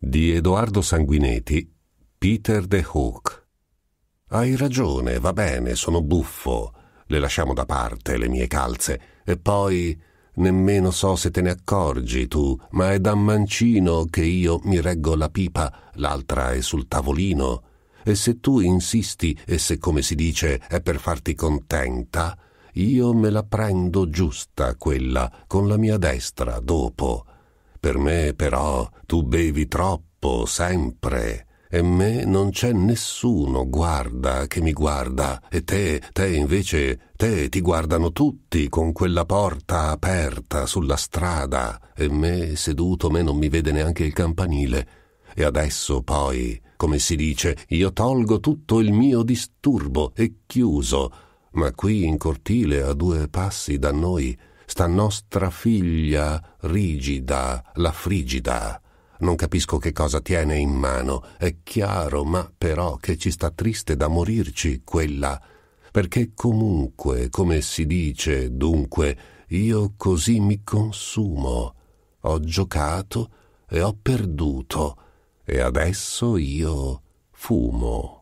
di Edoardo Sanguinetti, Peter De Hook. Hai ragione, va bene, sono buffo, le lasciamo da parte le mie calze, e poi nemmeno so se te ne accorgi tu, ma è da mancino che io mi reggo la pipa, l'altra è sul tavolino, e se tu insisti e se come si dice è per farti contenta, io me la prendo giusta quella con la mia destra dopo per me, però, tu bevi troppo, sempre. E me non c'è nessuno, guarda, che mi guarda. E te, te invece, te ti guardano tutti con quella porta aperta sulla strada. E me, seduto, me non mi vede neanche il campanile. E adesso poi, come si dice, io tolgo tutto il mio disturbo e chiuso. Ma qui in cortile, a due passi da noi, sta nostra figlia rigida, la frigida. Non capisco che cosa tiene in mano, è chiaro, ma però che ci sta triste da morirci quella. Perché comunque, come si dice, dunque, io così mi consumo. Ho giocato e ho perduto, e adesso io fumo.